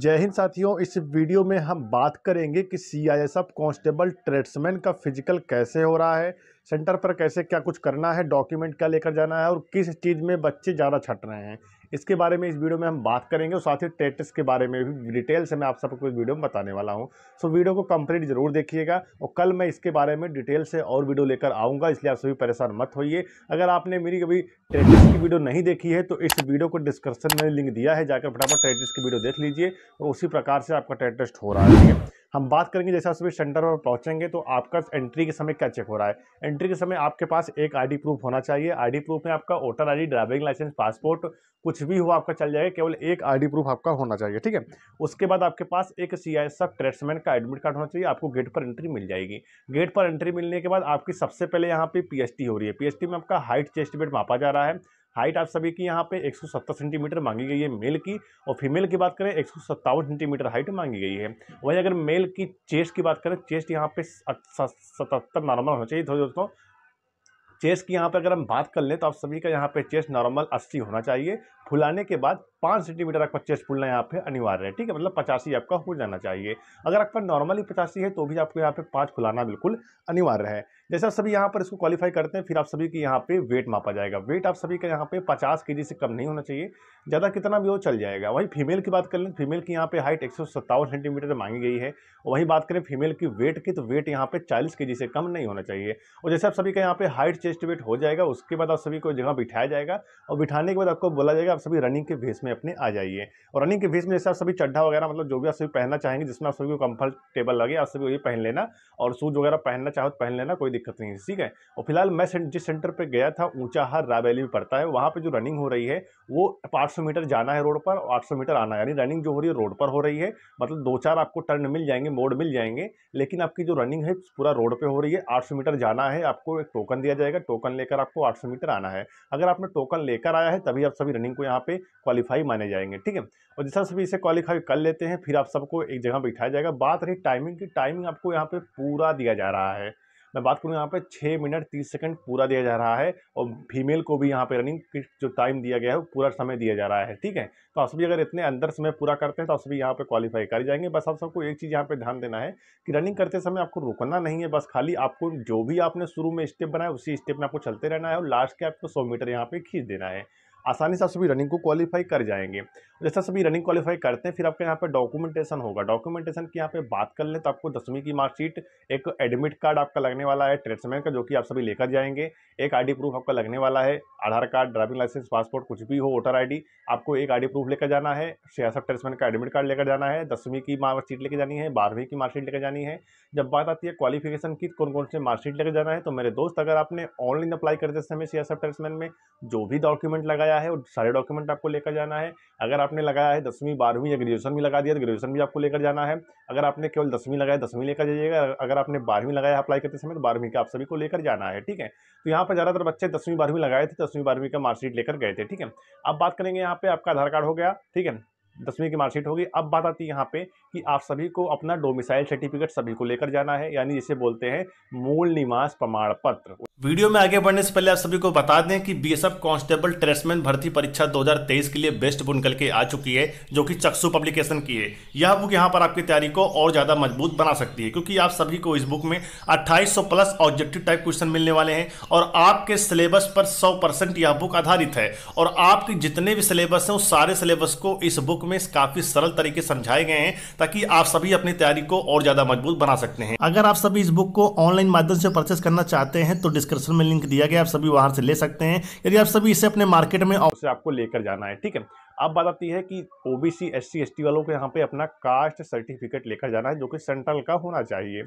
जय हिंद साथियों इस वीडियो में हम बात करेंगे कि C I S F constable tradesman का फिजिकल कैसे हो रहा है सेंटर पर कैसे क्या कुछ करना है डॉक्यूमेंट क्या लेकर जाना है और किस चीज़ में बच्चे ज़्यादा छट रहे हैं इसके बारे में इस वीडियो में हम बात करेंगे और साथ ही टेटस के बारे में भी डिटेल से मैं आप सबको इस वीडियो में बताने वाला हूँ सो वीडियो को कंप्लीट जरूर देखिएगा और कल मैं इसके बारे में डिटेल से और वीडियो लेकर आऊँगा इसलिए आप सभी परेशान मत होइए अगर आपने मेरी कभी टेटस की वीडियो नहीं देखी है तो इस वीडियो को डिस्क्रिप्शन में लिंक दिया है जाकर फटाफट टेटस की वीडियो देख लीजिए और उसी प्रकार से आपका टेटस्ट हो रहा है हम बात करेंगे जैसे आप सभी सेंटर पर पहुंचेंगे तो आपका एंट्री के समय क्या चेक हो रहा है एंट्री के समय आपके पास एक आईडी प्रूफ होना चाहिए आईडी प्रूफ में आपका voter ID driving licence passport कुछ भी हो आपका चल जाएगा केवल एक आईडी प्रूफ आपका होना चाहिए ठीक है उसके बाद आपके पास एक सी आई सब का एडमिट कार्ड होना चाहिए आपको गेट पर एंट्री मिल जाएगी गेट पर एंट्री मिलने के बाद आपकी सबसे पहले यहाँ पे पी हो रही है पी में आपका हाइट चेस्ट वेट मापा जा रहा है हाइट आप सभी की यहाँ पे 170 सेंटीमीटर मांगी गई है मेल की और फीमेल की बात करें एक सेंटीमीटर हाइट मांगी गई है वहीं अगर मेल की चेस्ट की बात करें चेस्ट यहाँ पे सतहत्तर नॉर्मल होना चाहिए तो दोस्तों चेस्ट की यहाँ पर अगर हम बात कर लें तो आप सभी का यहाँ पे चेस्ट नॉर्मल अस्सी होना चाहिए फुलाने के बाद पाँच सेंटीमीटर आपका चेस्ट फूलना यहाँ पे अनिवार्य है ठीक है मतलब पचासी आपका हो जाना चाहिए अगर आपका नॉर्मली पचासी है तो भी आपको यहाँ पे पाँच खुलाना बिल्कुल अनिवार्य है जैसे आप सभी यहाँ पर इसको क्वालिफाई करते हैं फिर आप सभी के यहाँ पे वेट मापा जाएगा वेट आप सभी का यहाँ पे पचास के से कम नहीं होना चाहिए ज़्यादा कितना भी हो चल जाएगा वहीं फीमेल की बात कर लें फीमेल की यहाँ पे हाइट एक सेंटीमीटर मांगी गई है वहीं बात करें फीमेल की वेट की तो वेट यहाँ पे चालीस के से कम नहीं होना चाहिए और जैसे आप सभी का यहाँ पे हाइट चेस्ट वेट हो जाएगा उसके बाद आप सभी को जगह बिठाया जाएगा और बिठाने के बाद आपको बोला जाएगा आप सभी रनिंग के भेस में में अपने आ जाइए और रनिंग के बीच में जैसे आप सभी चड्ढा वगैरह मतलब जो भी आप सभी पहनना चाहेंगे जिसमें आप सभी को कंफर्टेबल लगे आप सभी वही पहन लेना और शूज वगैरह पहनना चाहो तो पहन लेना कोई दिक्कत नहीं है ठीक है और फिलहाल मैं जिस सेंटर पर गया था ऊँचा ऊंचाहार रायबैली में पड़ता है वहाँ पर जो रनिंग हो रही है वो आठ मीटर जाना है रोड पर और आठ मीटर आना है यानी रनिंग जो हो रही है रोड पर हो रही है मतलब दो चार आपको टर्न मिल जाएंगे मोड मिल जाएंगे लेकिन आपकी जो रनिंग है पूरा रोड पर हो रही है आठ मीटर जाना है आपको एक टोकन दिया जाएगा टोकन लेकर आपको 800 मीटर आना है अगर आपने टोकन लेकर आया है तभी आप सभी रनिंग को यहाँ पे क्वालिफाई क्वालिफाई माने जाएंगे ठीक है और जिस तरह से इसे क्वालिफाई कर लेते हैं फिर आप सबको एक जगह बिठाया जाएगा बात रही टाइमिंग की टाइमिंग आपको यहाँ पे पूरा दिया जा रहा है मैं बात करूँ यहाँ पे छः मिनट तीस सेकंड पूरा दिया जा रहा है और फीमेल को भी यहाँ पे रनिंग जो टाइम दिया गया है पूरा समय दिया जा रहा है ठीक है तो आप सभी अगर इतने अंदर समय पूरा करते हैं तो आप सभी यहाँ पे क्वालिफाई कर जाएंगे बस आप सबको एक चीज़ यहाँ पे ध्यान देना है कि रनिंग करते समय आपको रुकना नहीं है बस खाली आपको जो भी आपने शुरू में स्टेप बनाया उसी स्टेप में आपको चलते रहना है और लास्ट के आपको सौ मीटर यहाँ पर खींच देना है आसानी से आप सभी रनिंग को क्वालिफाई कर जाएंगे जैसा सभी रनिंग क्वालिफाई करते हैं फिर आपके यहाँ पर डॉक्यूमेंटेशन होगा डॉक्यूमेंटेशन की यहाँ पे बात कर लें तो आपको दसवीं की मार्कशीट एक एडमिट कार्ड आपका लगने वाला है ट्रेड्समैन का जो कि आप सभी लेकर जाएंगे एक आईडी प्रूफ आपका लगने वाला है Aadhaar card driving licence passport कुछ भी हो वोटर आई आपको एक आई प्रूफ लेकर जाना है छियासठ ट्रेड्समैन का एडमिट कार्ड लेकर जाना है दसवीं की मार्कशीट लेकर जानी है बारहवीं की मार्कशीट लेकर जानी है जब बात आती है क्वालिफिकेशन की कौन कौन से मार्कशीट लेकर जाना है तो मेरे दोस्त अगर आपने ऑनलाइन अप्लाई करते समय छियासठ ट्रेड्समैन में जो भी डॉक्यूमेंट लगाया गया है और सारे डॉक्यूमेंट आपको लेकर जाना है अगर आपने लगाया है दसवीं बारहवीं या ग्रेजुएशन भी लगा दिया तो ग्रेजुएशन भी आपको लेकर जाना है अगर आपने केवल दसवीं लगाया दसवीं लेकर जाइएगा अगर आपने बारहवीं लगाया अप्लाई करते समय तो बारहवीं का आप सभी को लेकर जाना है ठीक है तो यहाँ पर ज़्यादातर बच्चे दसवीं बारहवीं लगाए थे दसवीं बारहवीं का मार्कशीट लेकर गए थे ठीक है अब बात करेंगे यहाँ पर आपका आधार कार्ड हो गया ठीक है दसवीं की मार्कशीट होगी अब बात आती है यहाँ पे कि आप सभी को अपना डोमिसाइल सर्टिफिकेट सभी को लेकर जाना है यानी जिसे बोलते हैं मूल निवास प्रमाण पत्र वीडियो में आगे बढ़ने से पहले आप सभी को बता दें कि बीएसएफ कांस्टेबल ट्रेसमैन भर्ती परीक्षा 2023 के लिए बेस्ट बुक निकल के आ चुकी है जो कि चक्सु पब्लिकेशन की है यह बुक यहाँ पर आपकी तैयारी को और ज़्यादा मजबूत बना सकती है क्योंकि आप सभी को इस बुक में अट्ठाईस प्लस ऑब्जेक्टिव टाइप क्वेश्चन मिलने वाले हैं और आपके सिलेबस पर सौ यह बुक आधारित है और आपकी जितने भी सिलेबस हैं उस सारे सिलेबस को इस बुक में काफी सरल तरीके समझाए गए हैं ताकि आप सभी अपनी तैयारी को और ज्यादा मजबूत बना सकते हैं अगर आप सभी इस बुक को ऑनलाइन माध्यम से परचेस करना चाहते हैं तो डिस्क्रिप्शन में लिंक दिया गया आप सभी वहां से ले सकते हैं यदि आप सभी इसे अपने मार्केट में उसे आपको लेकर जाना है ठीक है अब बात आती है कि ओबीसी एससी एसटी वालों को यहाँ पे अपना कास्ट सर्टिफिकेट लेकर जाना है जो कि सेंट्रल का होना चाहिए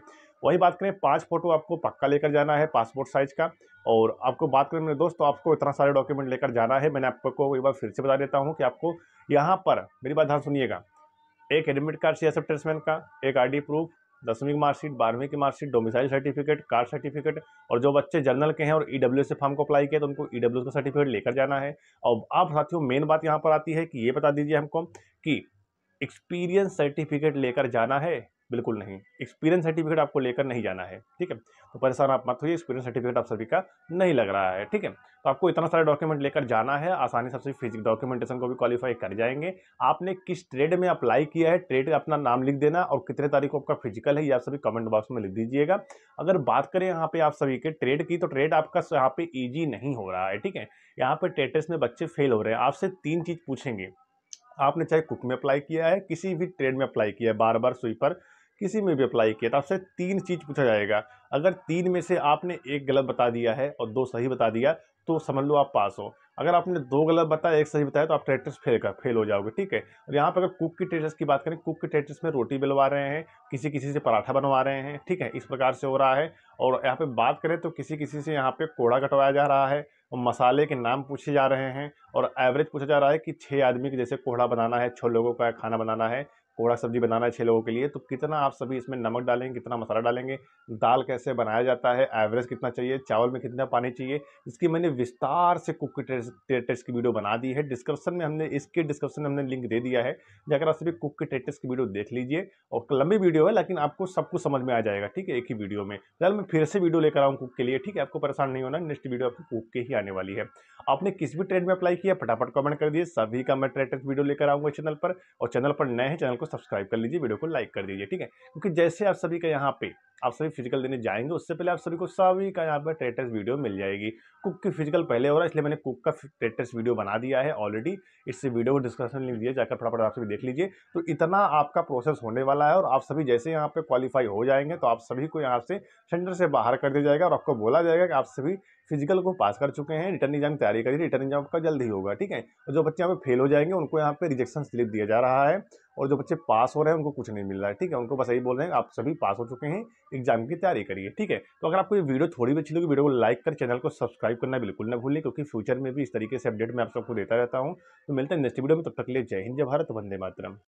वही बात करें पांच फोटो आपको पक्का लेकर जाना है पासपोर्ट साइज का और आपको बात करें मेरे दोस्त तो आपको इतना सारे डॉक्यूमेंट लेकर जाना है मैंने आपको एक बार फिर से बता देता हूँ कि आपको यहाँ पर मेरी बात ध्यान सुनिएगा एक एडमिट कार्ड सी एसेप्टेंसमैन का एक आई प्रूफ दसवीं की मार्कशीट बारहवीं की मार्कशीट डोमिसाइल सर्टिफिकेट कार सर्टिफिकेट और जो बच्चे जनरल के हैं और ई से फॉर्म को अप्लाई किया तो उनको ई e का सर्टिफिकेट लेकर जाना है और आप साथियों मेन बात यहाँ पर आती है कि ये बता दीजिए हमको कि एक्सपीरियंस सर्टिफिकेट लेकर जाना है बिल्कुल नहीं एक्सपीरियंस सर्टिफिकेट आपको लेकर नहीं जाना है ठीक है तो परेशान आप मत होइए एक्सपीरियंस सर्टिफिकेट आप सभी का नहीं लग रहा है ठीक है तो आपको इतना सारा डॉक्यूमेंट लेकर जाना है आसानी से फिजिक डॉक्यूमेंटेशन को भी क्वालिफाई कर जाएंगे आपने किस ट्रेड में अप्लाई किया है ट्रेड अपना नाम लिख देना और कितने तारीख को आपका फिजिकल है ये आप सभी कमेंट बॉक्स में लिख दीजिएगा अगर बात करें यहाँ पे आप सभी के ट्रेड की तो ट्रेड आपका यहाँ पे ईजी नहीं हो रहा है ठीक है यहाँ पर टेटेस्ट में बच्चे फेल हो रहे हैं आपसे तीन चीज़ पूछेंगे आपने चाहे कुक में अप्लाई किया है किसी भी ट्रेड में अप्लाई किया है बार बार स्वीपर किसी में भी अप्लाई किया तो आपसे तीन चीज़ पूछा जाएगा अगर तीन में से आपने एक गलत बता दिया है और दो सही बता दिया तो समझ लो आप पास हो अगर आपने दो गलत बताया एक सही बताया तो आप ट्रेड फेल कर फेल हो जाओगे ठीक है और यहाँ पर अगर कुक की ट्रेड की बात करें कुक की ट्रेड में रोटी बिलवा रहे हैं किसी किसी से पराठा बनवा रहे हैं ठीक है इस प्रकार से हो रहा है और यहाँ पे बात करें तो किसी किसी से यहाँ पे कोड़ा कटवाया जा रहा है और मसाले के नाम पूछे जा रहे हैं और एवरेज पूछा जा रहा है कि छः आदमी के जैसे कोहड़ा बनाना है छः लोगों का खाना बनाना है कोड़ा सब्जी बनाना है छः लोगों के लिए तो कितना आप सभी इसमें नमक डालेंगे कितना मसाला डालेंगे दाल कैसे बनाया जाता है एवरेज कितना चाहिए चावल में कितना पानी चाहिए इसकी मैंने विस्तार से कुक के की वीडियो बना दी है डिस्क्रिप्शन में हमने इसके डिस्क्रिप्शन में हमने लिंक दे दिया है जाकर आप सभी कुक के टेस्ट की वीडियो देख लीजिए और लंबी वीडियो है लेकिन आपको सब कुछ समझ में आ जाएगा ठीक है एक ही वीडियो में फिलहाल मैं फिर से वीडियो लेकर आऊँ कुक के लिए ठीक है आपको परेशान नहीं होना नेक्स्ट वीडियो आपको कुक के ही आने वाली है आपने किस भी ट्रेड में अप्लाई किया फटाफट कमेंट कर दिए सभी का मैं ट्रेटेस वीडियो लेकर आऊँगा चैनल पर और चैनल पर नए हैं चैनल को सब्सक्राइब कर लीजिए वीडियो को लाइक कर दीजिए ठीक है क्योंकि जैसे आप सभी का यहाँ पे आप सभी फिजिकल देने जाएंगे उससे पहले आप सभी को सभी का यहाँ पर ट्रेटेस्ट वीडियो मिल जाएगी कुक की फिजिकल पहले हो रहा है इसलिए मैंने कुक का ट्रेटेस्ट वीडियो बना दिया है ऑलरेडी इससे वीडियो को डिस्क्रिप्शन लिख दिया जाकर फटाफट आप सभी देख लीजिए तो इतना आपका प्रोसेस होने वाला है और आप सभी जैसे यहाँ पर क्वालिफाई हो जाएंगे तो आप सभी को यहाँ से सेंटर से बाहर कर दिया जाएगा और आपको बोला जाएगा कि आप सभी फिजिकल को पास कर चुके हैं रिटर्न एग्जाम की तैयारी करिए रिटर्न एग्जाम का जल्द ही होगा ठीक है जो बच्चे यहाँ पे फेल हो जाएंगे उनको यहाँ पे रिजेक्शन स्लिप दिया जा रहा है और जो बच्चे पास हो रहे हैं उनको कुछ नहीं मिल रहा है ठीक है उनको बस यही बोल रहे हैं आप सभी पास हो चुके हैं एग्जाम की तैयारी करिए ठीक है तो अगर आपको ये वीडियो थोड़ी भी अच्छी लगी वीडियो को लाइक कर चैनल को सब्सक्राइब करना बिल्कुल ना भूलें क्योंकि फ्यूचर में भी इस तरीके से अपडेट मैं आप सबको देता रहता हूँ तो मिलता है नेक्स्ट वीडियो में तब तक लिए जय हिंद जय भारत वंदे मातरम